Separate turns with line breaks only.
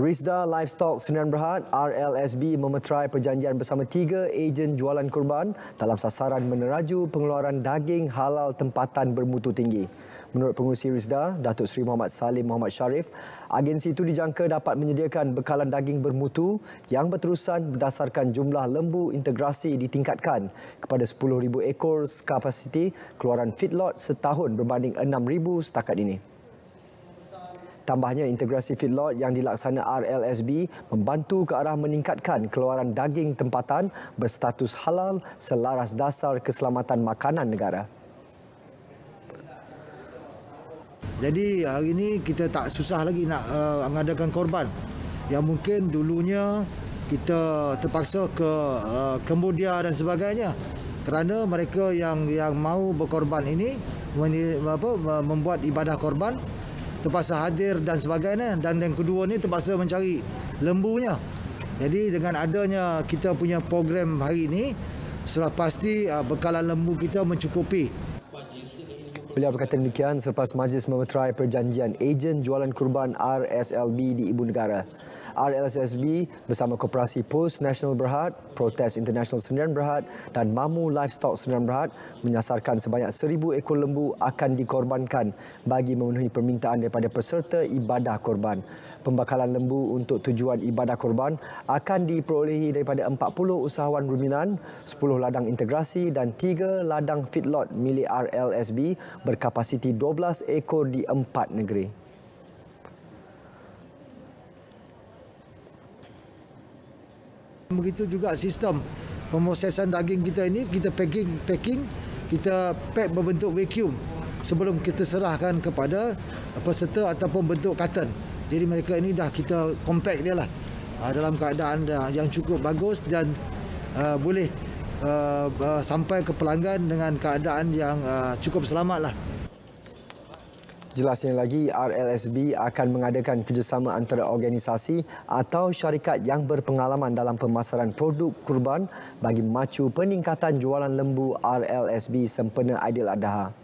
Rizda Livestock Sdn Bhd RLSB memeterai perjanjian bersama tiga ejen jualan kurban dalam sasaran meneraju pengeluaran daging halal tempatan bermutu tinggi. Menurut pengurusi Rizda, Datuk Seri Muhammad Salim Muhammad Sharif, agensi itu dijangka dapat menyediakan bekalan daging bermutu yang berterusan berdasarkan jumlah lembu integrasi ditingkatkan kepada 10,000 ekor kapasiti keluaran feedlot setahun berbanding 6,000 setakat ini. Tambahnya integrasi feedlot yang dilaksana RLSB membantu ke arah meningkatkan keluaran daging tempatan berstatus halal selaras dasar keselamatan makanan negara.
Jadi hari ini kita tak susah lagi nak uh, mengadakan korban. Yang mungkin dulunya kita terpaksa ke uh, eh, Kemudia dan sebagainya. Kerana mereka yang yang mau berkorban ini meni, apa, membuat ibadah korban terpaksa hadir dan sebagainya dan yang kedua ni terpaksa mencari lembunya jadi dengan adanya kita punya program hari ini sudah pasti bekalan lembu kita mencukupi
Beliau berkata demikian selepas majlis memeterai perjanjian ejen jualan kurban RSLB di Ibu Negara. RLSSB bersama Koperasi Post National Berhad, Protest International Sendirian Berhad dan Mamu Livestock Sendirian Berhad menyasarkan sebanyak seribu ekor lembu akan dikorbankan bagi memenuhi permintaan daripada peserta ibadah korban. Pembakalan lembu untuk tujuan ibadah korban akan diperolehi daripada 40 usahawan ruminan, 10 ladang integrasi dan 3 ladang feedlot milik RLSB berkapasiti 12 ekor di empat negeri.
Begitu juga sistem pemrosesan daging kita ini, kita packing, packing kita pack berbentuk vacuum sebelum kita serahkan kepada peserta ataupun bentuk carton. Jadi mereka ini dah kita compact dia lah ah, dalam keadaan yang cukup bagus dan ah, boleh uh, uh, sampai ke pelanggan dengan keadaan yang uh, cukup selamat. Lah.
Jelasnya lagi, RLSB akan mengadakan kerjasama antara organisasi atau syarikat yang berpengalaman dalam pemasaran produk kurban bagi memacu peningkatan jualan lembu RLSB sempena Aidiladha. Adha.